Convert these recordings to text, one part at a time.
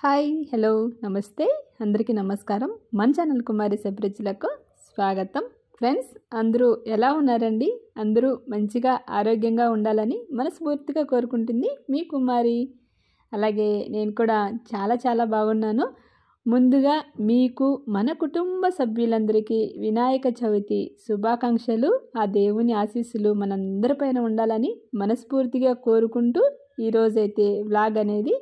Hi hello నమస్తే అందరికీ నమస్కారం మన ఛానల్ కుమారి సబ్రిజ్లకు స్వాగతం ఫ్రెండ్స్ అందరూ ఎలా ఉన్నారండి అందరూ మంచిగా ఆరోగ్యంగా ఉండాలని మనస్ఫూర్తిగా కోరుకుంటుంది మీ కుమారి అలాగే నేను కూడా చాలా చాలా బాగున్నాను ముందుగా మీకు మన కుటుంబ సభ్యులందరికీ వినాయక చవితి శుభాకాంక్షలు ఆ దేవుని ఆశీస్సులు మనందరిపైన ఉండాలని మనస్ఫూర్తిగా కోరుకుంటూ ఈరోజైతే వ్లాగ్ అనేది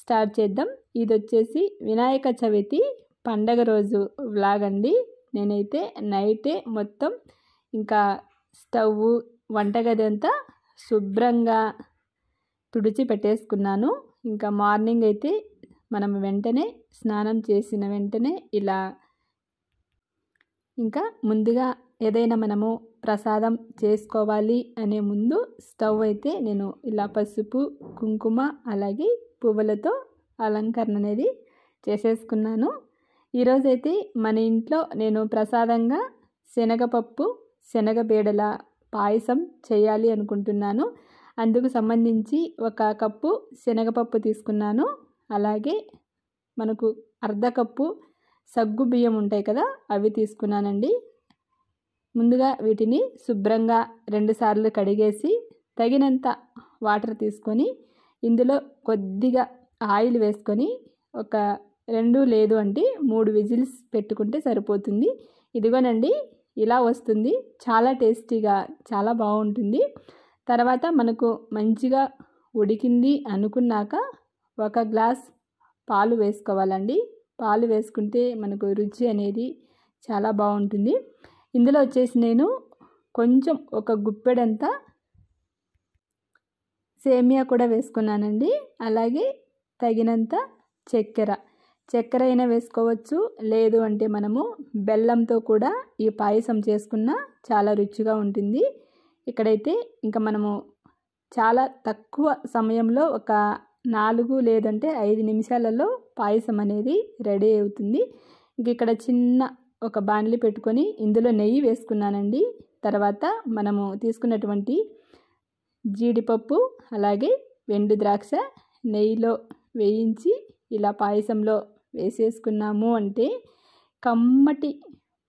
స్టార్ట్ చేద్దాం ఇది వచ్చేసి వినాయక చవితి పండగ రోజు వ్లాగ్ అండి నేనైతే నైటే మొత్తం ఇంకా స్టవ్ వంటగది అంతా శుభ్రంగా తుడిచి పెట్టేసుకున్నాను ఇంకా మార్నింగ్ అయితే మనం వెంటనే స్నానం చేసిన వెంటనే ఇలా ఇంకా ముందుగా ఏదైనా మనము ప్రసాదం చేసుకోవాలి అనే ముందు స్టవ్ అయితే నేను ఇలా పసుపు కుంకుమ అలాగే పువ్వులతో అలంకరణ అనేది చేసేసుకున్నాను ఈరోజైతే మన ఇంట్లో నేను ప్రసాదంగా శనగపప్పు శనగబీడల పాయసం చేయాలి అనుకుంటున్నాను అందుకు సంబంధించి ఒక కప్పు శనగపప్పు తీసుకున్నాను అలాగే మనకు అర్ధ కప్పు సగ్గు బియ్యం ఉంటాయి కదా అవి తీసుకున్నానండి ముందుగా వీటిని శుభ్రంగా రెండుసార్లు కడిగేసి తగినంత వాటర్ తీసుకొని ఇందులో కొద్దిగా ఆయిల్ వేసుకొని ఒక రెండు లేదు అంటే మూడు విజిల్స్ పెట్టుకుంటే సరిపోతుంది ఇదిగోనండి ఇలా వస్తుంది చాలా టేస్టీగా చాలా బాగుంటుంది తర్వాత మనకు మంచిగా ఉడికింది అనుకున్నాక ఒక గ్లాస్ పాలు వేసుకోవాలండి పాలు వేసుకుంటే మనకు రుచి అనేది చాలా బాగుంటుంది ఇందులో వచ్చేసి నేను కొంచెం ఒక గుప్పెడంతా సేమియా కూడా వేసుకున్నానండి అలాగే తగినంత చక్కెర చక్కెర అయినా వేసుకోవచ్చు లేదు అంటే మనము బెల్లంతో కూడా ఈ పాయసం చేసుకున్న చాలా రుచిగా ఉంటుంది ఇక్కడైతే ఇంకా మనము చాలా తక్కువ సమయంలో ఒక నాలుగు లేదంటే ఐదు నిమిషాలలో పాయసం అనేది రెడీ అవుతుంది ఇంక ఇక్కడ చిన్న ఒక బాండ్లీ పెట్టుకొని ఇందులో నెయ్యి వేసుకున్నానండి తర్వాత మనము తీసుకున్నటువంటి జీడిపప్పు అలాగే వెండు ద్రాక్ష నెయ్యిలో వేయించి ఇలా పాయసంలో వేసేసుకున్నాము అంటే కమ్మటి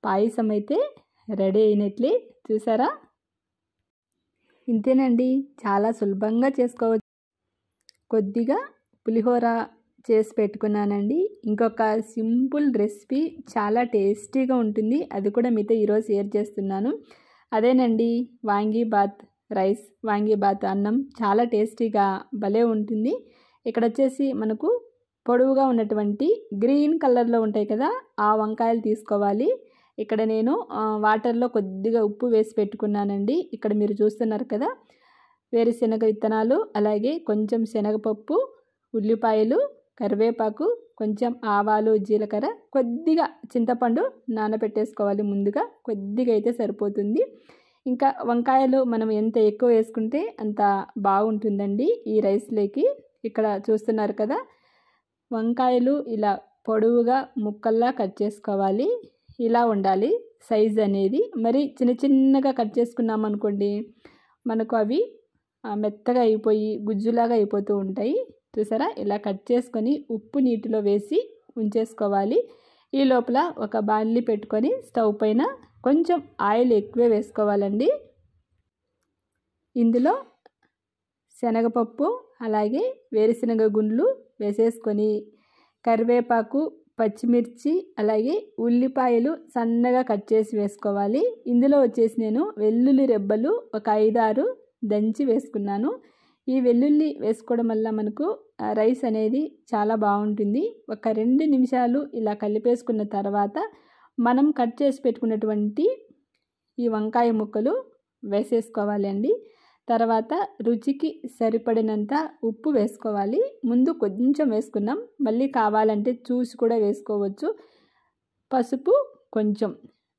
పాయసం అయితే రెడీ అయినట్లే చూసారా ఇంతేనండి చాలా సులభంగా చేసుకోవచ్చు కొద్దిగా పులిహోర చేసి పెట్టుకున్నానండి ఇంకొక సింపుల్ రెసిపీ చాలా టేస్టీగా ఉంటుంది అది కూడా మీతో ఈరోజు షేర్ చేస్తున్నాను అదేనండి వాంగీ బాత్ రైస్ వాంగీబాత్ అన్నం చాలా టేస్టీగా భలే ఉంటుంది ఇక్కడ వచ్చేసి మనకు పొడవుగా ఉన్నటువంటి గ్రీన్ కలర్లో ఉంటాయి కదా ఆ వంకాయలు తీసుకోవాలి ఇక్కడ నేను వాటర్లో కొద్దిగా ఉప్పు వేసి పెట్టుకున్నానండి ఇక్కడ మీరు చూస్తున్నారు కదా వేరుశెనగ విత్తనాలు అలాగే కొంచెం శనగపప్పు ఉల్లిపాయలు కరివేపాకు కొంచెం ఆవాలు జీలకర్ర కొద్దిగా చింతపండు నానబెట్టేసుకోవాలి ముందుగా కొద్దిగా అయితే సరిపోతుంది ఇంకా వంకాయలు మనం ఎంత ఎక్కువ వేసుకుంటే అంత బాగుంటుందండి ఈ రైస్లోకి ఇక్కడ చూస్తున్నారు కదా వంకాయలు ఇలా పొడవుగా ముక్కల్లా కట్ చేసుకోవాలి ఇలా ఉండాలి సైజ్ అనేది మరి చిన్న చిన్నగా కట్ చేసుకున్నాం అనుకోండి మనకు అవి మెత్తగా అయిపోయి గుజ్జులాగా అయిపోతూ ఉంటాయి చూసారా ఇలా కట్ చేసుకొని ఉప్పు నీటిలో వేసి ఉంచేసుకోవాలి ఈ లోపల ఒక బాండ్లీ పెట్టుకొని స్టవ్ పైన కొంచెం ఆయిల్ ఎక్కువే వేసుకోవాలండి ఇందులో శనగపప్పు అలాగే వేరుశనగ గుండ్లు వేసేసుకొని కరివేపాకు పచ్చిమిర్చి అలాగే ఉల్లిపాయలు సన్నగా కట్ చేసి వేసుకోవాలి ఇందులో వచ్చేసి నేను వెల్లుల్లి రెబ్బలు ఒక ఐదారు దంచి వేసుకున్నాను ఈ వెల్లుల్లి వేసుకోవడం వల్ల మనకు రైస్ అనేది చాలా బాగుంటుంది ఒక రెండు నిమిషాలు ఇలా కలిపేసుకున్న తర్వాత మనం కట్ చేసి పెట్టుకున్నటువంటి ఈ వంకాయ ముక్కలు అండి తర్వాత రుచికి సరిపడినంత ఉప్పు వేసుకోవాలి ముందు కొంచెం వేసుకున్నాం మళ్ళీ కావాలంటే చూసి కూడా వేసుకోవచ్చు పసుపు కొంచెం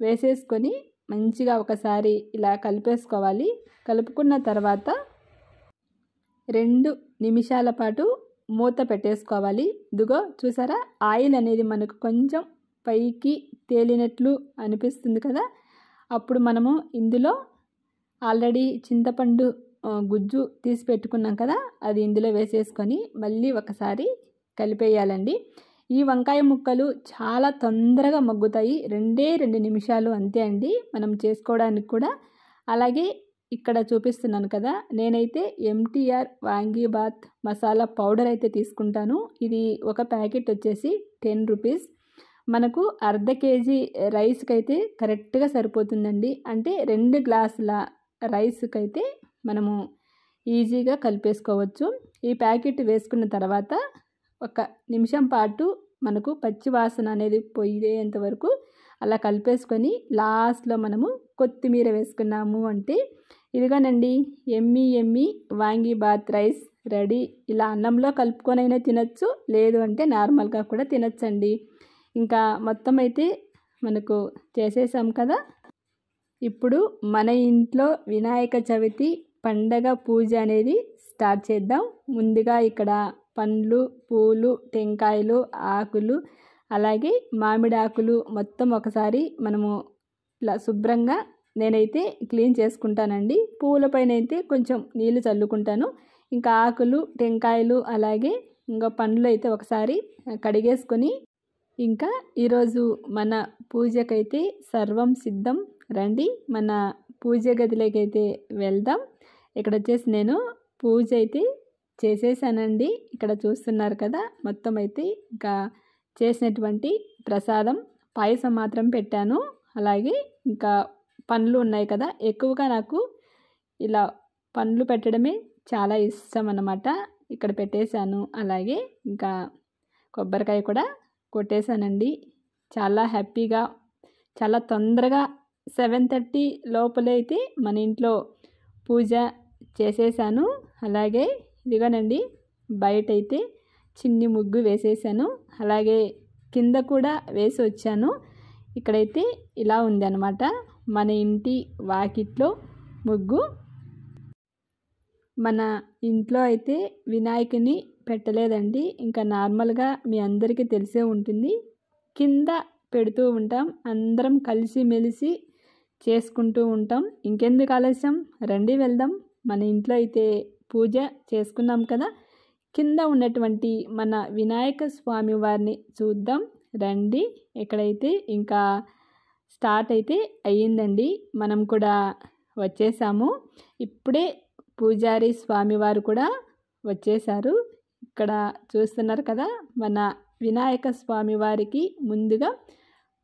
వేసేసుకొని మంచిగా ఒకసారి ఇలా కలిపేసుకోవాలి కలుపుకున్న తర్వాత రెండు నిమిషాల పాటు మూత పెట్టేసుకోవాలి ఇదిగో చూసారా ఆయిల్ అనేది మనకు కొంచెం పైకి తేలినట్లు అనిపిస్తుంది కదా అప్పుడు మనము ఇందులో ఆల్రెడీ చింతపండు గుజ్జు తీసి పెట్టుకున్నాం కదా అది ఇందులో వేసేసుకొని మళ్ళీ ఒకసారి కలిపేయాలండి ఈ వంకాయ ముక్కలు చాలా తొందరగా మగ్గుతాయి రెండే రెండు నిమిషాలు అంతే అండి మనం చేసుకోవడానికి కూడా అలాగే ఇక్కడ చూపిస్తున్నాను కదా నేనైతే ఎంటీఆర్ వాంగీబాత్ మసాలా పౌడర్ అయితే తీసుకుంటాను ఇది ఒక ప్యాకెట్ వచ్చేసి టెన్ రూపీస్ మనకు అర్ధ కేజీ రైస్కి అయితే కరెక్ట్గా సరిపోతుందండి అంటే రెండు గ్లాసుల రైస్కి అయితే మనము ఈజీగా కలిపేసుకోవచ్చు ఈ ప్యాకెట్ వేసుకున్న తర్వాత ఒక నిమిషం పాటు మనకు పచ్చి వాసన అనేది పోయేంత వరకు అలా కలిపేసుకొని లాస్ట్లో మనము కొత్తిమీర వేసుకున్నాము అంటే ఇదిగానండి ఎమ్మి ఎమ్మి వాంగి బాత్ రైస్ రెడీ ఇలా అన్నంలో కలుపుకొనైనా తినచ్చు లేదు అంటే నార్మల్గా కూడా తినచ్చండి ఇంకా మొత్తం అయితే మనకు చేసేసాం కదా ఇప్పుడు మన ఇంట్లో వినాయక చవితి పండగ పూజ అనేది స్టార్ట్ చేద్దాం ముందుగా ఇక్కడ పండ్లు పూలు టెంకాయలు ఆకులు అలాగే మామిడి ఆకులు మొత్తం ఒకసారి మనము ఇలా శుభ్రంగా నేనైతే క్లీన్ చేసుకుంటానండి పూలపైన పైన అయితే కొంచెం నీళ్లు చల్లుకుంటాను ఇంకా ఆకులు టెంకాయలు అలాగే ఇంకా పండ్లు అయితే ఒకసారి కడిగేసుకొని ఇంకా ఈరోజు మన పూజకైతే సర్వం సిద్ధం రండి మన పూజ గదిలోకి అయితే వెళ్దాం ఇక్కడ వచ్చేసి నేను పూజ అయితే చేసేసానండి ఇక్కడ చూస్తున్నారు కదా మొత్తం అయితే ఇంకా చేసినటువంటి ప్రసాదం పాయసం మాత్రం పెట్టాను అలాగే ఇంకా పండ్లు ఉన్నాయి కదా ఎక్కువగా నాకు ఇలా పండ్లు పెట్టడమే చాలా ఇష్టం అన్నమాట ఇక్కడ పెట్టేశాను అలాగే ఇంకా కొబ్బరికాయ కూడా కొట్టేశానండి చాలా హ్యాపీగా చాలా తొందరగా సెవెన్ థర్టీ లోపలైతే మన ఇంట్లో పూజ చేసేసాను అలాగే ఇదిగోనండి బయట అయితే చిన్ని ముగ్గు వేసేసాను అలాగే కింద కూడా వేసి వచ్చాను ఇక్కడైతే ఇలా ఉంది అనమాట మన ఇంటి వాకిట్లో ముగ్గు మన ఇంట్లో అయితే వినాయకుని పెట్టలేదండి ఇంకా నార్మల్గా మీ అందరికీ తెలిసే ఉంటుంది కింద పెడుతూ ఉంటాం అందరం కలిసిమెలిసి చేసుకుంటూ ఉంటాం ఇంకెందుకు ఆలస్యం రండి వెళ్దాం మన ఇంట్లో అయితే పూజ చేసుకున్నాం కదా కింద ఉన్నటువంటి మన వినాయక స్వామి వారిని చూద్దాం రండి ఎక్కడైతే ఇంకా స్టార్ట్ అయితే అయ్యిందండి మనం కూడా వచ్చేసాము ఇప్పుడే పూజారి స్వామివారు కూడా వచ్చేసారు ఇక్కడ చూస్తున్నారు కదా మన వినాయక స్వామి వారికి ముందుగా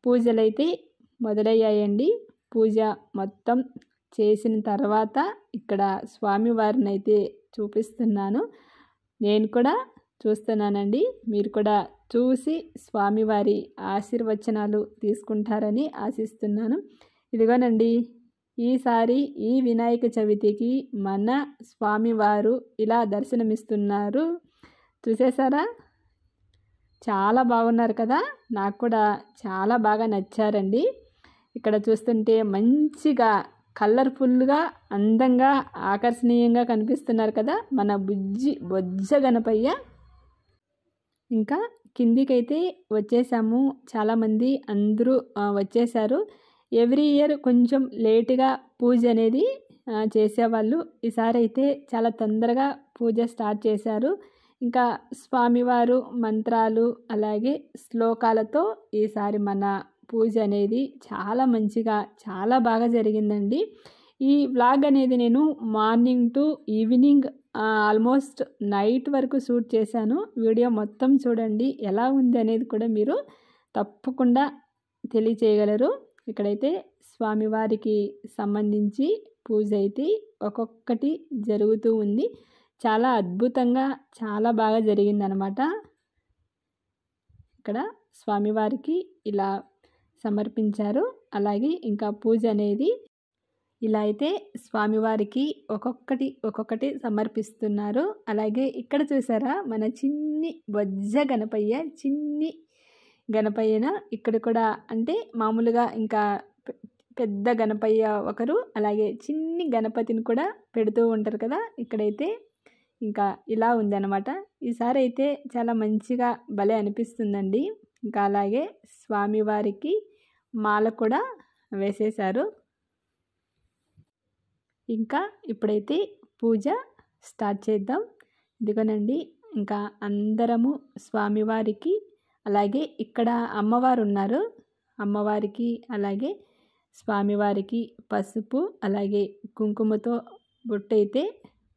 పూజలైతే మొదలయ్యాయండి పూజ మొత్తం చేసిన తర్వాత ఇక్కడ స్వామివారిని అయితే చూపిస్తున్నాను నేను కూడా చూస్తున్నానండి మీరు కూడా చూసి స్వామివారి ఆశీర్వచనాలు తీసుకుంటారని ఆశిస్తున్నాను ఇదిగోనండి ఈసారి ఈ వినాయక చవితికి మన స్వామివారు ఇలా దర్శనమిస్తున్నారు చూసేశారా చాలా బాగున్నారు కదా నాకు కూడా చాలా బాగా నచ్చారండి ఇక్కడ చూస్తుంటే మంచిగా కలర్ఫుల్గా అందంగా ఆకర్షణీయంగా కనిపిస్తున్నారు కదా మన బుజ్జి బొజ్జ గణపయ్య ఇంకా కిందికైతే వచ్చేసాము చాలామంది అందరూ వచ్చేసారు ఎవ్రీ ఇయర్ కొంచెం లేటుగా పూజ అనేది చేసేవాళ్ళు ఈసారి అయితే చాలా తొందరగా పూజ స్టార్ట్ చేశారు ఇంకా స్వామివారు మంత్రాలు అలాగే శ్లోకాలతో ఈసారి మన పూజ అనేది చాలా మంచిగా చాలా బాగా జరిగిందండి ఈ బ్లాగ్ అనేది నేను morning to evening almost night వరకు షూట్ చేశాను వీడియో మొత్తం చూడండి ఎలా ఉంది అనేది కూడా మీరు తప్పకుండా తెలియచేయగలరు ఇక్కడైతే స్వామివారికి సంబంధించి పూజ అయితే ఒక్కొక్కటి జరుగుతూ ఉంది చాలా అద్భుతంగా చాలా బాగా జరిగిందనమాట ఇక్కడ స్వామివారికి ఇలా సమర్పించారు అలాగే ఇంకా పూజ అనేది ఇలా అయితే స్వామివారికి ఒక్కొక్కటి ఒక్కొక్కటి సమర్పిస్తున్నారు అలాగే ఇక్కడ చూసారా మన చిన్ని బొజ్జ గణపయ్య చిన్ని గణపయ్యన ఇక్కడ కూడా అంటే మామూలుగా ఇంకా పెద్ద గణపయ్య ఒకరు అలాగే చిన్ని గణపతిని కూడా పెడుతూ ఉంటారు కదా ఇక్కడైతే ఇంకా ఇలా ఉందన్నమాట ఈసారి అయితే చాలా మంచిగా భలే అనిపిస్తుందండి ఇంకా అలాగే స్వామివారికి మాల కూడా వేసేశారు ఇంకా ఇప్పుడైతే పూజ స్టార్ట్ చేద్దాం ఇదిగోనండి ఇంకా అందరము స్వామివారికి అలాగే ఇక్కడ అమ్మవారు ఉన్నారు అమ్మవారికి అలాగే స్వామివారికి పసుపు అలాగే కుంకుమతో బొట్టైతే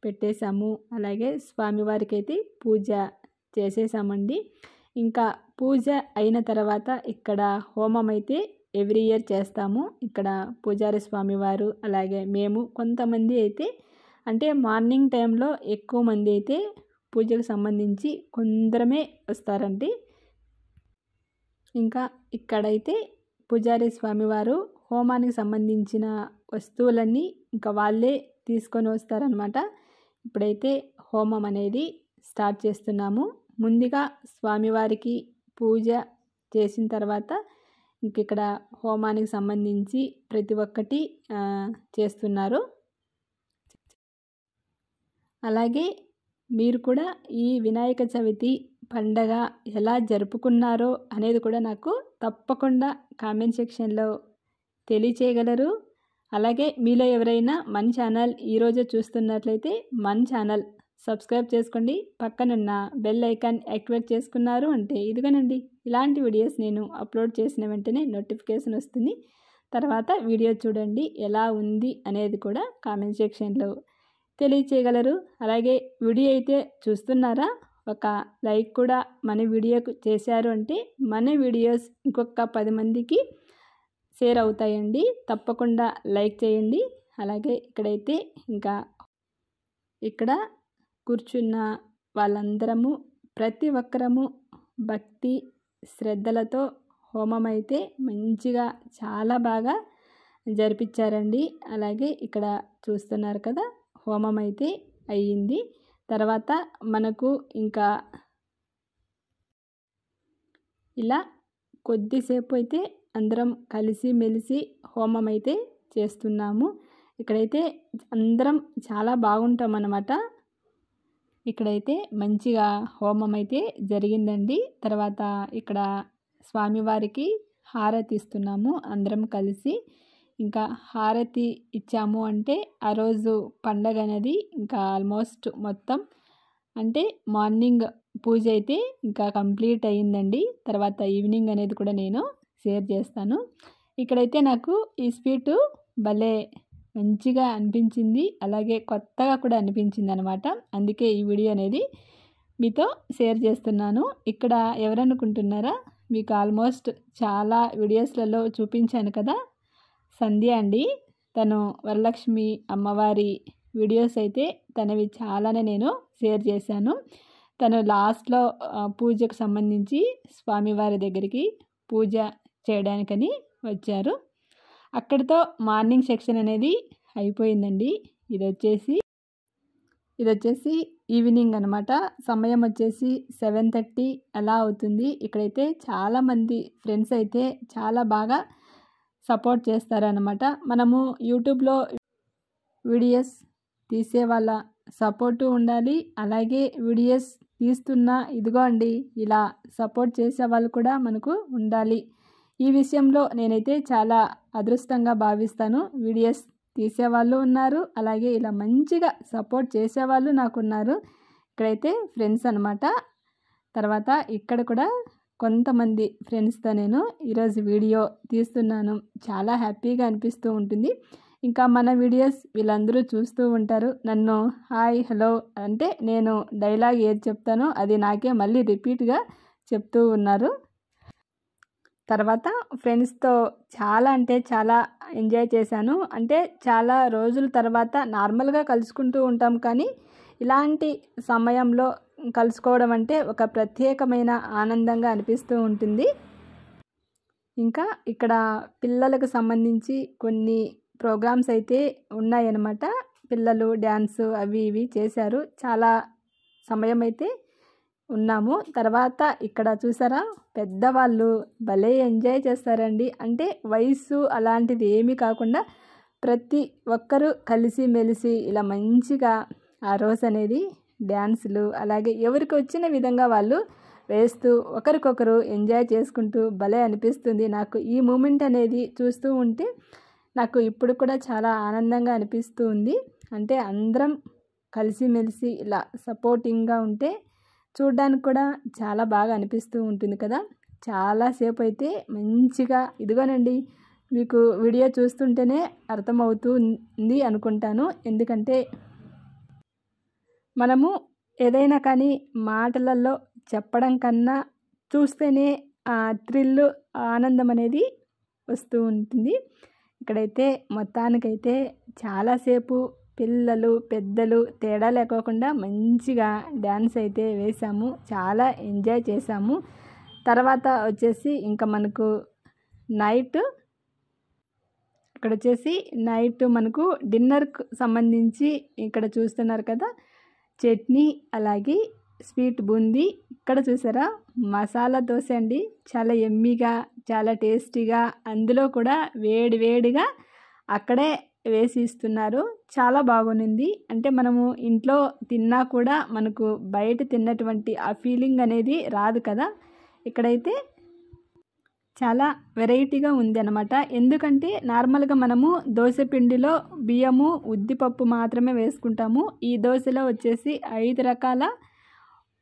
పెట్టేశాము అలాగే స్వామివారికి అయితే పూజ చేసేసామండి ఇంకా పూజ అయిన తర్వాత ఇక్కడ హోమం అయితే ఎవ్రీ ఇయర్ చేస్తాము ఇక్కడ పూజారి స్వామివారు అలాగే మేము కొంతమంది అయితే అంటే మార్నింగ్ టైంలో ఎక్కువ మంది అయితే పూజకు సంబంధించి కొందరమే వస్తారండి ఇంకా ఇక్కడైతే పూజారి స్వామివారు హోమానికి సంబంధించిన వస్తువులన్నీ ఇంకా వాళ్ళే తీసుకొని వస్తారనమాట ఇప్పుడైతే హోమం అనేది స్టార్ట్ చేస్తున్నాము ముందుగా స్వామివారికి పూజ చేసిన తర్వాత ఇంక ఇక్కడ హోమానికి సంబంధించి ప్రతి ఒక్కటి చేస్తున్నారు అలాగే మీరు కూడా ఈ వినాయక చవితి పండగ ఎలా జరుపుకున్నారో అనేది కూడా నాకు తప్పకుండా కామెంట్ సెక్షన్లో తెలియచేయగలరు అలాగే మీలో ఎవరైనా మన ఛానల్ ఈరోజే చూస్తున్నట్లయితే మన ఛానల్ సబ్స్క్రైబ్ చేసుకోండి పక్కనున్న బెల్ ఐకాన్ యాక్టివేట్ చేసుకున్నారు అంటే ఇదిగోనండి ఇలాంటి వీడియోస్ నేను అప్లోడ్ చేసిన వెంటనే నోటిఫికేషన్ వస్తుంది తర్వాత వీడియో చూడండి ఎలా ఉంది అనేది కూడా కామెంట్ సెక్షన్లో తెలియచేయగలరు అలాగే వీడియో అయితే చూస్తున్నారా ఒక లైక్ కూడా మన వీడియోకు చేశారు అంటే మన వీడియోస్ ఇంకొక పది మందికి షేర్ అవుతాయండి తప్పకుండా లైక్ చేయండి అలాగే ఇక్కడైతే ఇంకా ఇక్కడ కూర్చున్న వాళ్ళందరము ప్రతి ఒక్కరము భక్తి శ్రద్ధలతో హోమం అయితే మంచిగా చాలా బాగా జరిపించారండి అలాగే ఇక్కడ చూస్తున్నారు కదా హోమం అయితే అయ్యింది తర్వాత మనకు ఇంకా ఇలా కొద్దిసేపు అయితే అందరం కలిసి మెలిసి హోమం అయితే చేస్తున్నాము ఇక్కడైతే అందరం చాలా బాగుంటాం అన్నమాట ఇక్కడైతే మంచిగా హోమం అయితే జరిగిందండి తర్వాత ఇక్కడ స్వామివారికి హారతి ఇస్తున్నాము అందరం కలిసి ఇంకా హారతి ఇచ్చాము అంటే ఆ రోజు పండగ అనేది ఇంకా ఆల్మోస్ట్ మొత్తం అంటే మార్నింగ్ పూజ అయితే ఇంకా కంప్లీట్ అయ్యిందండి తర్వాత ఈవినింగ్ అనేది కూడా నేను షేర్ చేస్తాను ఇక్కడైతే నాకు ఈ స్వీటు భలే మంచిగా అనిపించింది అలాగే కొత్తగా కూడా అనిపించింది అనమాట అందుకే ఈ వీడియో అనేది మీతో షేర్ చేస్తున్నాను ఇక్కడ ఎవరనుకుంటున్నారా మీకు ఆల్మోస్ట్ చాలా వీడియోస్లలో చూపించాను కదా సంధ్య అండి తను వరలక్ష్మి అమ్మవారి వీడియోస్ అయితే తనవి చాలానే నేను షేర్ చేశాను తను లాస్ట్లో పూజకు సంబంధించి స్వామివారి దగ్గరికి పూజ చేయడానికని వచ్చారు అక్కడితో మార్నింగ్ సెక్షన్ అనేది అయిపోయిందండి ఇది వచ్చేసి ఇది వచ్చేసి ఈవినింగ్ అనమాట సమయం వచ్చేసి సెవెన్ థర్టీ అలా అవుతుంది ఇక్కడైతే చాలామంది ఫ్రెండ్స్ అయితే చాలా బాగా సపోర్ట్ చేస్తారనమాట మనము యూట్యూబ్లో వీడియోస్ తీసే వాళ్ళ సపోర్టు ఉండాలి అలాగే వీడియోస్ ఇదిగో ఇదిగోండి ఇలా సపోర్ట్ చేసే వాళ్ళు కూడా మనకు ఉండాలి ఈ విషయంలో నేనైతే చాలా అదృష్టంగా భావిస్తాను వీడియోస్ తీసేవాళ్ళు ఉన్నారు అలాగే ఇలా మంచిగా సపోర్ట్ చేసేవాళ్ళు ఉన్నారు ఇక్కడైతే ఫ్రెండ్స్ అనమాట తర్వాత ఇక్కడ కూడా కొంతమంది ఫ్రెండ్స్తో నేను ఈరోజు వీడియో తీస్తున్నాను చాలా హ్యాపీగా అనిపిస్తూ ఉంటుంది ఇంకా మన వీడియోస్ వీళ్ళందరూ చూస్తూ ఉంటారు నన్ను హాయ్ హలో అంటే నేను డైలాగ్ ఏది చెప్తానో అది నాకే మళ్ళీ రిపీట్గా చెప్తూ ఉన్నారు తర్వాత ఫ్రెండ్స్తో చాలా అంటే చాలా ఎంజాయ్ చేశాను అంటే చాలా రోజుల తర్వాత నార్మల్గా కలుసుకుంటూ ఉంటాం కానీ ఇలాంటి సమయంలో కలుసుకోవడం అంటే ఒక ప్రత్యేకమైన ఆనందంగా అనిపిస్తూ ఉంటుంది ఇంకా ఇక్కడ పిల్లలకు సంబంధించి కొన్ని ప్రోగ్రామ్స్ అయితే ఉన్నాయన్నమాట పిల్లలు డ్యాన్స్ అవి ఇవి చేశారు చాలా సమయం అయితే ఉన్నాము తర్వాత ఇక్కడ చూసారా పెద్దవాళ్ళు భలే ఎంజాయ్ చేస్తారండి అంటే వయసు అలాంటిది ఏమీ కాకుండా ప్రతి ఒక్కరూ కలిసి మెలిసి ఇలా మంచిగా ఆ రోజు అనేది డ్యాన్సులు అలాగే ఎవరికి వచ్చిన విధంగా వాళ్ళు వేస్తూ ఒకరికొకరు ఎంజాయ్ చేసుకుంటూ భలే అనిపిస్తుంది నాకు ఈ మూమెంట్ అనేది చూస్తూ ఉంటే నాకు ఇప్పుడు కూడా చాలా ఆనందంగా అనిపిస్తూ ఉంది అంటే అందరం కలిసిమెలిసి ఇలా సపోర్టింగ్గా ఉంటే చూడడానికి కూడా చాలా బాగా అనిపిస్తూ ఉంటుంది కదా చాలాసేపు అయితే మంచిగా ఇదిగోనండి మీకు వీడియో చూస్తుంటేనే అర్థమవుతుంది ఉంది అనుకుంటాను ఎందుకంటే మనము ఏదైనా కానీ మాటలలో చెప్పడం కన్నా చూస్తేనే ఆ థ్రిల్ ఆనందం అనేది వస్తూ ఉంటుంది ఇక్కడైతే మొత్తానికైతే చాలాసేపు పిల్లలు పెద్దలు తేడా లేకోకుండా మంచిగా డ్యాన్స్ అయితే వేసాము చాలా ఎంజాయ్ చేసాము తర్వాత వచ్చేసి ఇంకా మనకు నైట్ ఇక్కడ వచ్చేసి నైట్ మనకు డిన్నర్కు సంబంధించి ఇక్కడ చూస్తున్నారు కదా చట్నీ అలాగే స్వీట్ బూందీ ఇక్కడ చూసారా మసాలా దోశ అండి చాలా ఎమ్మీగా చాలా టేస్టీగా అందులో కూడా వేడి వేడిగా అక్కడే వేసి ఇస్తున్నారు చాలా బాగుంది అంటే మనము ఇంట్లో తిన్నా కూడా మనకు బయట తిన్నటువంటి ఆ ఫీలింగ్ అనేది రాదు కదా ఇక్కడైతే చాలా వెరైటీగా ఉంది అనమాట ఎందుకంటే నార్మల్గా మనము దోశ పిండిలో బియ్యము ఉద్దిపప్పు మాత్రమే వేసుకుంటాము ఈ దోశలో వచ్చేసి ఐదు రకాల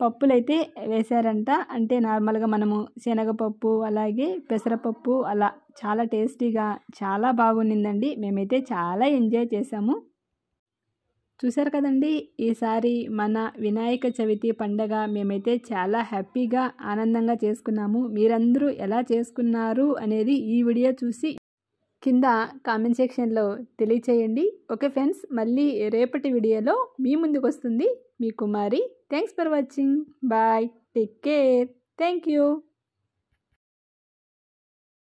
పప్పులు అయితే వేశారంట అంటే నార్మల్గా మనము శనగపప్పు అలాగే పెసరపప్పు అలా చాలా టేస్టీగా చాలా బాగుండిందండి మేమైతే చాలా ఎంజాయ్ చేసాము చూశారు కదండి ఈసారి మన వినాయక చవితి పండగ మేమైతే చాలా హ్యాపీగా ఆనందంగా చేసుకున్నాము మీరందరూ ఎలా చేసుకున్నారు అనేది ఈ వీడియో చూసి కింద కామెంట్ సెక్షన్లో తెలియచేయండి ఓకే ఫ్రెండ్స్ మళ్ళీ రేపటి వీడియోలో మీ ముందుకు వస్తుంది మీ కుమారి Thanks for watching. Bye. Take care. Thank you.